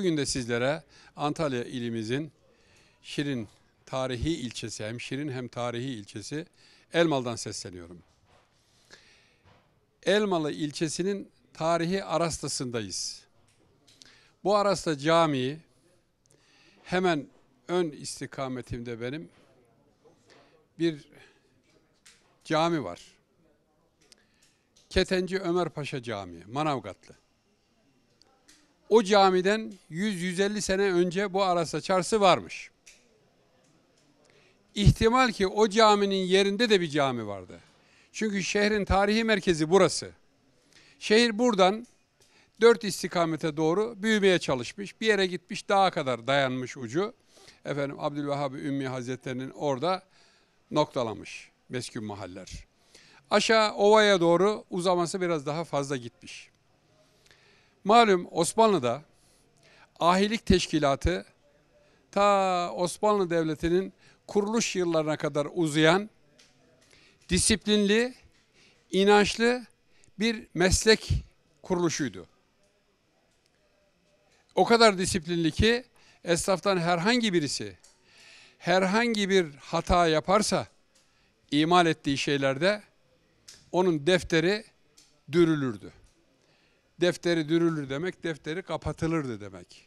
Bugün de sizlere Antalya ilimizin Şirin tarihi ilçesi hem Şirin hem tarihi ilçesi Elmalı'dan sesleniyorum. Elmalı ilçesinin tarihi Arastası'ndayız. Bu Arasta Camii hemen ön istikametimde benim bir cami var. Ketenci Ömer Paşa Camii, Manavgatlı. O camiden 100-150 sene önce bu Arasa Çarşı varmış. İhtimal ki o caminin yerinde de bir cami vardı. Çünkü şehrin tarihi merkezi burası. Şehir buradan dört istikamete doğru büyümeye çalışmış. Bir yere gitmiş daha kadar dayanmış ucu. Efendim Abdülvehhabi Ümmi Hazretleri'nin orada noktalamış meskun mahaller. Aşağı ovaya doğru uzaması biraz daha fazla gitmiş. Malum Osmanlı'da ahilik teşkilatı ta Osmanlı Devleti'nin kuruluş yıllarına kadar uzayan disiplinli, inançlı bir meslek kuruluşuydu. O kadar disiplinli ki esnaftan herhangi birisi herhangi bir hata yaparsa imal ettiği şeylerde onun defteri dürülürdü. Defteri dürülür demek, defteri kapatılırdı demek.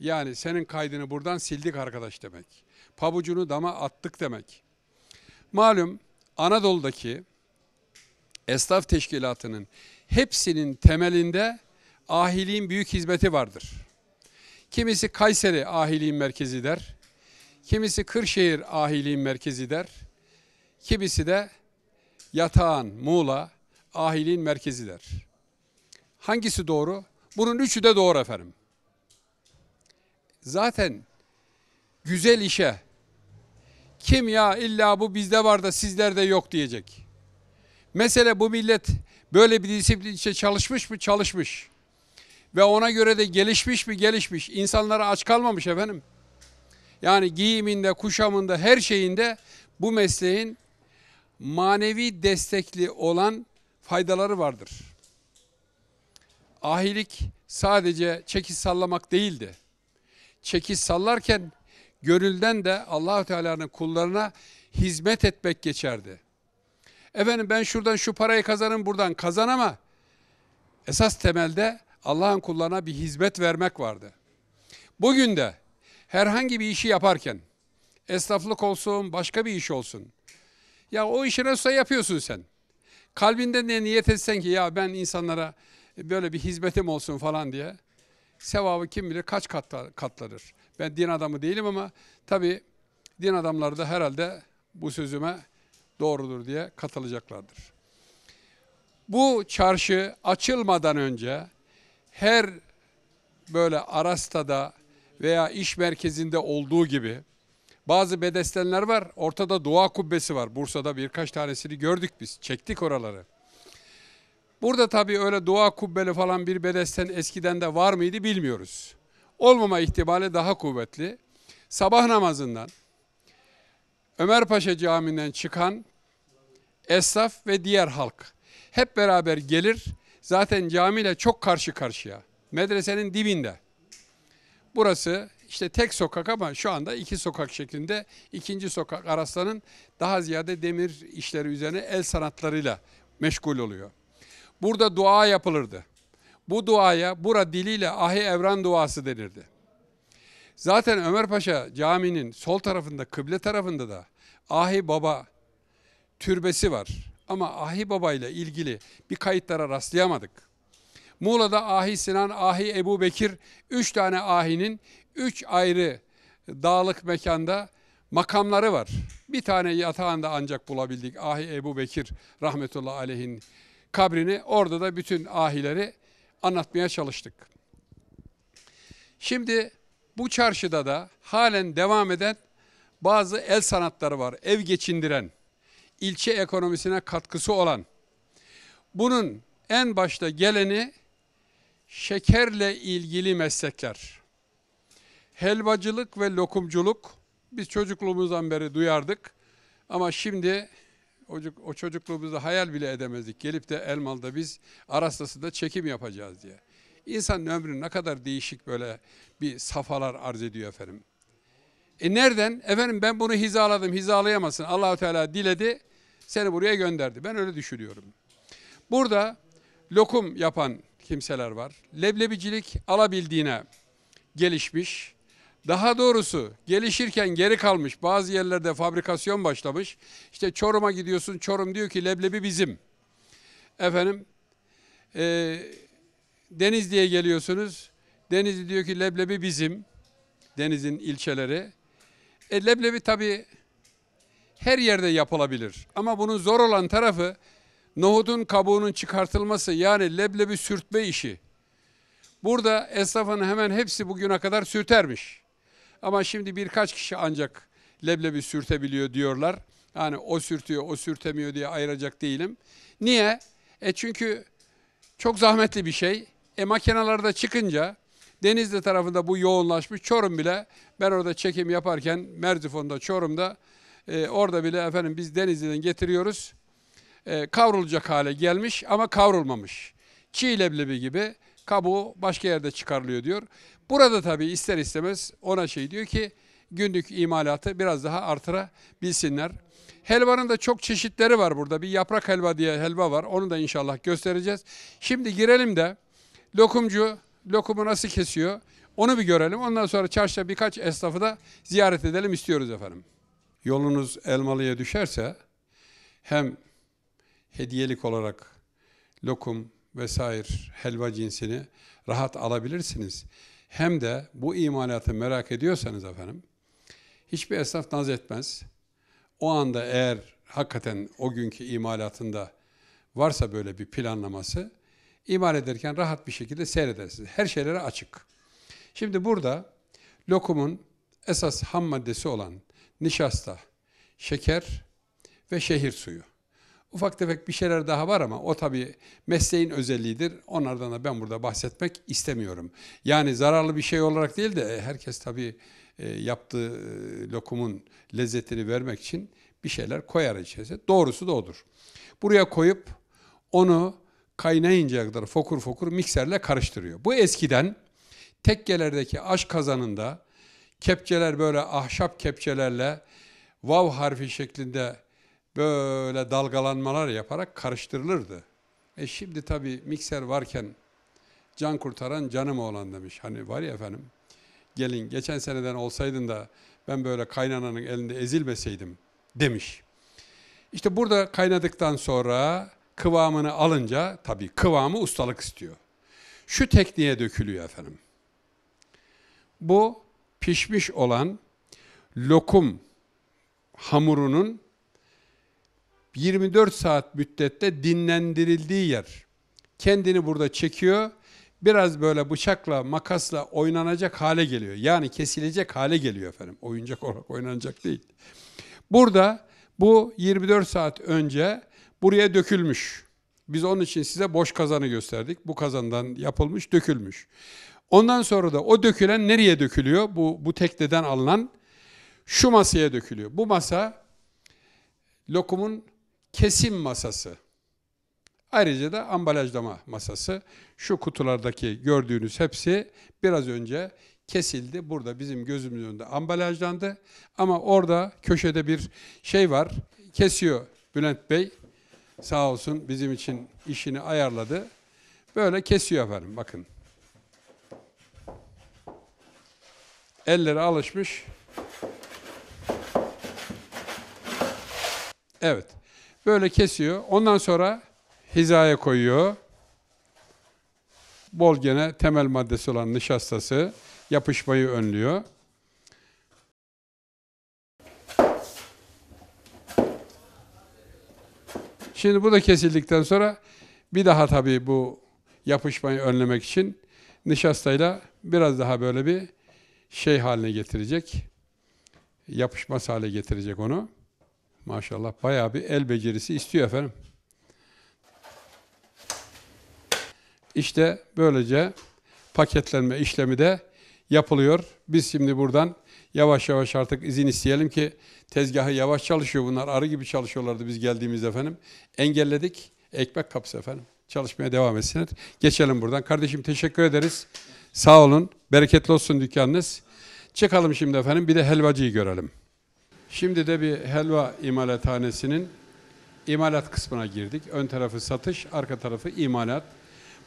Yani senin kaydını buradan sildik arkadaş demek. Pabucunu dama attık demek. Malum Anadolu'daki esnaf teşkilatının hepsinin temelinde ahiliğin büyük hizmeti vardır. Kimisi Kayseri ahiliğin merkezi der, kimisi Kırşehir ahiliğin merkezi der, kimisi de Yatağan, Muğla ahiliğin merkezi der. Hangisi doğru? Bunun üçü de doğru efendim. Zaten güzel işe kim ya illa bu bizde var da sizlerde yok diyecek. Mesele bu millet böyle bir disiplin içe çalışmış mı? Çalışmış. Ve ona göre de gelişmiş mi? Gelişmiş. İnsanlara aç kalmamış efendim. Yani giyiminde, kuşamında, her şeyinde bu mesleğin manevi destekli olan faydaları vardır ahilik sadece çekiş sallamak değildi. Çekiş sallarken gönülden de Allahü Teala'nın kullarına hizmet etmek geçerdi. Efendim ben şuradan şu parayı kazanım buradan kazan ama esas temelde Allah'ın kullarına bir hizmet vermek vardı. Bugün de herhangi bir işi yaparken esnaflık olsun başka bir iş olsun. Ya o işi nasıl yapıyorsun sen. Kalbinde ne niyet etsen ki ya ben insanlara böyle bir hizmetim olsun falan diye sevabı kim bilir kaç katla, katladır. Ben din adamı değilim ama tabi din adamları da herhalde bu sözüme doğrudur diye katılacaklardır. Bu çarşı açılmadan önce her böyle Arasta'da veya iş merkezinde olduğu gibi bazı bedestenler var. Ortada dua kubbesi var. Bursa'da birkaç tanesini gördük biz. Çektik oraları. Burada tabii öyle dua kubbeli falan bir bedesten eskiden de var mıydı bilmiyoruz. Olmama ihtimali daha kuvvetli. Sabah namazından Ömerpaşa Camii'nden çıkan esnaf ve diğer halk hep beraber gelir. Zaten camiyle çok karşı karşıya. Medresenin dibinde. Burası işte tek sokak ama şu anda iki sokak şeklinde. ikinci sokak Araslan'ın daha ziyade demir işleri üzerine el sanatlarıyla meşgul oluyor. Burada dua yapılırdı. Bu duaya bura diliyle ahi Evran duası denirdi. Zaten Ömer Paşa caminin sol tarafında, kıble tarafında da ahi baba türbesi var. Ama ahi baba ile ilgili bir kayıtlara rastlayamadık. Muğla'da ahi Sinan, ahi Ebu Bekir, üç tane ahinin üç ayrı dağlık mekanda makamları var. Bir tane yatağında ancak bulabildik ahi Ebu Bekir rahmetullahi aleyhin kabrini orada da bütün ahileri anlatmaya çalıştık. Şimdi bu çarşıda da halen devam eden bazı el sanatları var. Ev geçindiren, ilçe ekonomisine katkısı olan. Bunun en başta geleni şekerle ilgili meslekler. Helvacılık ve lokumculuk biz çocukluğumuzdan beri duyardık. Ama şimdi o, o çocukluğumuzda hayal bile edemezdik. Gelip de Elmalı'da biz Arastası'nda çekim yapacağız diye. İnsanın ömrü ne kadar değişik böyle bir safalar arz ediyor efendim. E nereden? Efendim ben bunu hizaladım, hizalayamazsın. Allahu Teala diledi, seni buraya gönderdi. Ben öyle düşünüyorum. Burada lokum yapan kimseler var. Leblebicilik alabildiğine gelişmiş. Daha doğrusu gelişirken geri kalmış bazı yerlerde fabrikasyon başlamış. İşte Çorum'a gidiyorsun Çorum diyor ki leblebi bizim. Efendim e, Denizli'ye geliyorsunuz. Denizli diyor ki leblebi bizim. Deniz'in ilçeleri. E, leblebi tabii her yerde yapılabilir. Ama bunun zor olan tarafı nohutun kabuğunun çıkartılması yani leblebi sürtme işi. Burada esnafın hemen hepsi bugüne kadar sürtermiş. Ama şimdi birkaç kişi ancak leblebi sürtebiliyor diyorlar. Yani o sürtüyor, o sürtemiyor diye ayıracak değilim. Niye? E çünkü çok zahmetli bir şey. E makinalarda çıkınca Denizli tarafında bu yoğunlaşmış. Çorum bile ben orada çekim yaparken Merzifon'da, Çorum'da e, orada bile efendim biz Denizli'den getiriyoruz. E, kavrulacak hale gelmiş ama kavrulmamış. Çiğ leblebi gibi Kabuğu başka yerde çıkarılıyor diyor. Burada tabii ister istemez ona şey diyor ki günlük imalatı biraz daha artırabilsinler. Helvanın da çok çeşitleri var burada. Bir yaprak helva diye helva var. Onu da inşallah göstereceğiz. Şimdi girelim de lokumcu lokumu nasıl kesiyor onu bir görelim. Ondan sonra çarşıda birkaç esnafı da ziyaret edelim istiyoruz efendim. Yolunuz Elmalı'ya düşerse hem hediyelik olarak lokum, vesaire helva cinsini rahat alabilirsiniz. Hem de bu imalatı merak ediyorsanız efendim, hiçbir esnaf naz etmez. O anda eğer hakikaten o günkü imalatında varsa böyle bir planlaması, imal ederken rahat bir şekilde seyredersiniz. Her şeylere açık. Şimdi burada lokumun esas ham maddesi olan nişasta, şeker ve şehir suyu. Ufak tefek bir şeyler daha var ama o tabii mesleğin özelliğidir. Onlardan da ben burada bahsetmek istemiyorum. Yani zararlı bir şey olarak değil de e, herkes tabii e, yaptığı e, lokumun lezzetini vermek için bir şeyler koyar içerisine. Doğrusu da odur. Buraya koyup onu kaynayıncaya kadar fokur fokur mikserle karıştırıyor. Bu eskiden tekkelerdeki aş kazanında kepçeler böyle ahşap kepçelerle vav harfi şeklinde böyle dalgalanmalar yaparak karıştırılırdı. E şimdi tabii mikser varken can kurtaran canım oğlan demiş. Hani var ya efendim gelin geçen seneden olsaydın da ben böyle kaynananın elinde ezilmeseydim demiş. İşte burada kaynadıktan sonra kıvamını alınca tabii kıvamı ustalık istiyor. Şu tekniğe dökülüyor efendim. Bu pişmiş olan lokum hamurunun 24 saat müddette dinlendirildiği yer. Kendini burada çekiyor. Biraz böyle bıçakla, makasla oynanacak hale geliyor. Yani kesilecek hale geliyor efendim. Oyuncak olarak oynanacak değil. Burada bu 24 saat önce buraya dökülmüş. Biz onun için size boş kazanı gösterdik. Bu kazandan yapılmış, dökülmüş. Ondan sonra da o dökülen nereye dökülüyor? Bu, bu tekneden alınan şu masaya dökülüyor. Bu masa lokumun kesim masası. Ayrıca da ambalajlama masası. Şu kutulardaki gördüğünüz hepsi biraz önce kesildi. Burada bizim gözümüzün önünde ambalajlandı. Ama orada köşede bir şey var. Kesiyor Bülent Bey. Sağ olsun bizim için işini ayarladı. Böyle kesiyor efendim bakın. Elleri alışmış. Evet. Böyle kesiyor. Ondan sonra hizaya koyuyor. Bol gene temel maddesi olan nişastası yapışmayı önlüyor. Şimdi bu da kesildikten sonra bir daha tabii bu yapışmayı önlemek için nişastayla biraz daha böyle bir şey haline getirecek. Yapışmaz hale getirecek onu. Maşallah bayağı bir el becerisi istiyor efendim. İşte böylece paketlenme işlemi de yapılıyor. Biz şimdi buradan yavaş yavaş artık izin isteyelim ki tezgahı yavaş çalışıyor bunlar. Arı gibi çalışıyorlardı biz geldiğimiz efendim. Engelledik. Ekmek kapısı efendim. Çalışmaya devam etsinler. Geçelim buradan. Kardeşim teşekkür ederiz. Sağ olun. Bereketli olsun dükkanınız. Çıkalım şimdi efendim bir de helvacıyı görelim. Şimdi de bir helva imalathanesinin imalat kısmına girdik. Ön tarafı satış, arka tarafı imalat.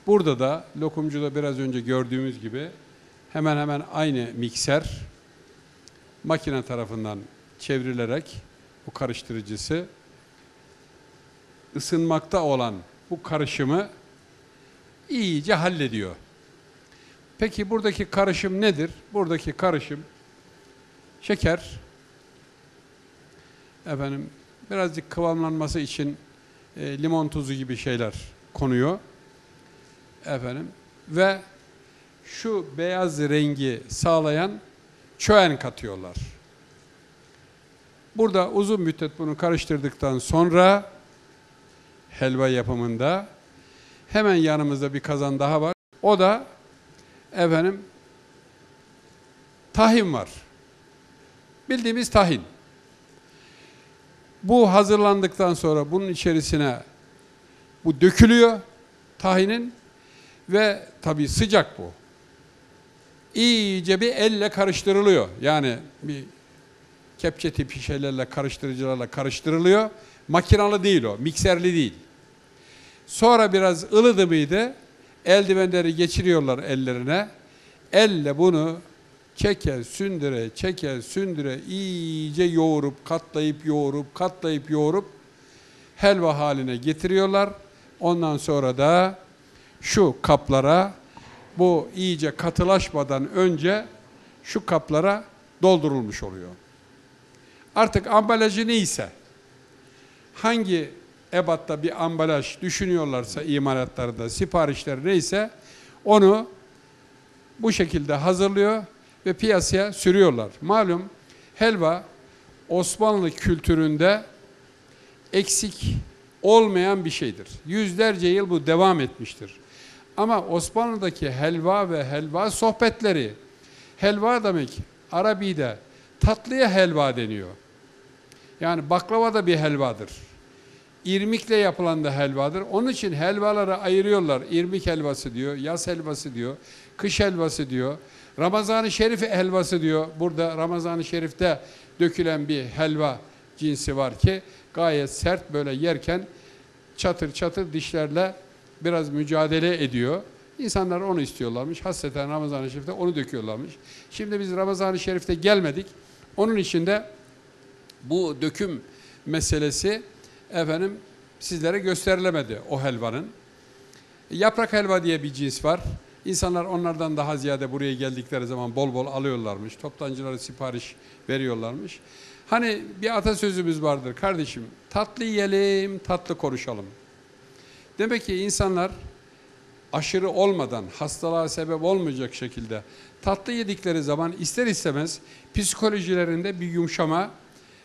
Burada da lokumcuda biraz önce gördüğümüz gibi hemen hemen aynı mikser makine tarafından çevrilerek bu karıştırıcısı ısınmakta olan bu karışımı iyice hallediyor. Peki buradaki karışım nedir? Buradaki karışım şeker, efendim birazcık kıvamlanması için e, limon tuzu gibi şeyler konuyor. Efendim ve şu beyaz rengi sağlayan çöğen katıyorlar. Burada uzun müddet bunu karıştırdıktan sonra helva yapımında hemen yanımızda bir kazan daha var. O da efendim tahin var. Bildiğimiz tahin. Bu hazırlandıktan sonra bunun içerisine bu dökülüyor tahinin ve tabii sıcak bu. İyice bir elle karıştırılıyor. Yani bir kepçe tipi şeylerle, karıştırıcılarla karıştırılıyor. Makinalı değil o, mikserli değil. Sonra biraz ılıdı mıydı, eldivenleri geçiriyorlar ellerine. Elle bunu çeke sündüre çeke sündüre iyice yoğurup katlayıp yoğurup katlayıp yoğurup helva haline getiriyorlar. Ondan sonra da şu kaplara bu iyice katılaşmadan önce şu kaplara doldurulmuş oluyor. Artık ambalajı neyse hangi ebatta bir ambalaj düşünüyorlarsa imalatlarda siparişler neyse onu bu şekilde hazırlıyor ve piyasaya sürüyorlar. Malum helva Osmanlı kültüründe eksik olmayan bir şeydir. Yüzlerce yıl bu devam etmiştir. Ama Osmanlı'daki helva ve helva sohbetleri, helva demek Arabi'de tatlıya helva deniyor. Yani baklava da bir helvadır. İrmikle yapılan da helvadır. Onun için helvaları ayırıyorlar. İrmik helvası diyor, yaz helvası diyor, kış helvası diyor. Ramazan-ı Şerif helvası diyor. Burada Ramazan-ı Şerif'te dökülen bir helva cinsi var ki gayet sert böyle yerken çatır çatır dişlerle biraz mücadele ediyor. İnsanlar onu istiyorlarmış. Hasreten Ramazan-ı Şerif'te onu döküyorlarmış. Şimdi biz Ramazan-ı Şerif'te gelmedik. Onun için de bu döküm meselesi efendim sizlere gösterilemedi o helvanın. Yaprak helva diye bir cins var. İnsanlar onlardan daha ziyade buraya geldikleri zaman bol bol alıyorlarmış. Toptancılara sipariş veriyorlarmış. Hani bir atasözümüz vardır kardeşim. Tatlı yiyelim, tatlı konuşalım. Demek ki insanlar aşırı olmadan, hastalığa sebep olmayacak şekilde tatlı yedikleri zaman ister istemez psikolojilerinde bir yumuşama,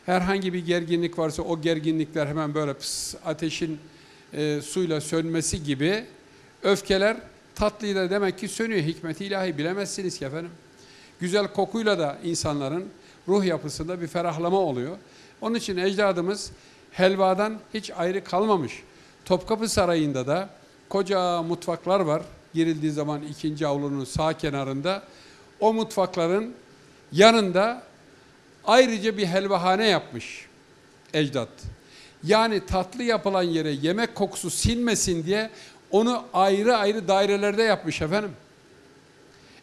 herhangi bir gerginlik varsa o gerginlikler hemen böyle pıs, ateşin e, suyla sönmesi gibi öfkeler Tatlıyı da demek ki sönüyor. Hikmeti ilahi bilemezsiniz ki efendim. Güzel kokuyla da insanların ruh yapısında bir ferahlama oluyor. Onun için ecdadımız helvadan hiç ayrı kalmamış. Topkapı Sarayı'nda da koca mutfaklar var. Girildiği zaman ikinci avlunun sağ kenarında. O mutfakların yanında ayrıca bir helvahane yapmış ecdat. Yani tatlı yapılan yere yemek kokusu sinmesin diye onu ayrı ayrı dairelerde yapmış efendim.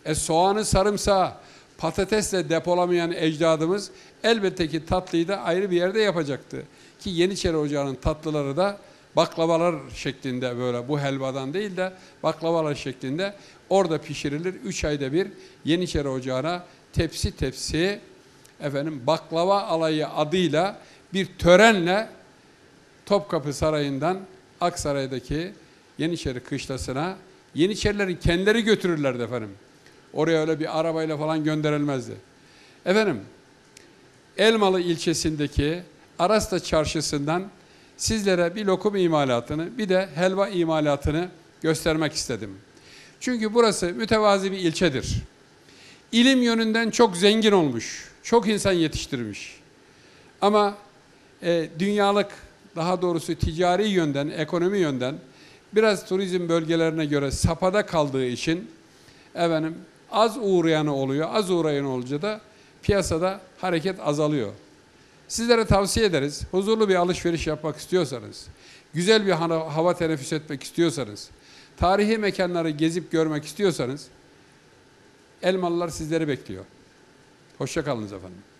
E soğanı, sarımsağı, patatesle depolamayan ecdadımız elbette ki tatlıyı da ayrı bir yerde yapacaktı. Ki Yeniçeri Ocağı'nın tatlıları da baklavalar şeklinde böyle bu helvadan değil de baklavalar şeklinde orada pişirilir. Üç ayda bir Yeniçeri Ocağı'na tepsi tepsi efendim baklava alayı adıyla bir törenle Topkapı Sarayı'ndan Aksaray'daki Yeniçeri kışlasına Yeniçerilerin kendileri götürürlerdi efendim. Oraya öyle bir arabayla falan gönderilmezdi. Efendim Elmalı ilçesindeki Arasta çarşısından sizlere bir lokum imalatını bir de helva imalatını göstermek istedim. Çünkü burası mütevazi bir ilçedir. İlim yönünden çok zengin olmuş. Çok insan yetiştirmiş. Ama e, dünyalık daha doğrusu ticari yönden, ekonomi yönden biraz turizm bölgelerine göre sapada kaldığı için efendim az uğrayanı oluyor. Az uğrayan olunca da piyasada hareket azalıyor. Sizlere tavsiye ederiz. Huzurlu bir alışveriş yapmak istiyorsanız, güzel bir hava teneffüs etmek istiyorsanız, tarihi mekanları gezip görmek istiyorsanız Elmalılar sizleri bekliyor. Hoşçakalınız efendim.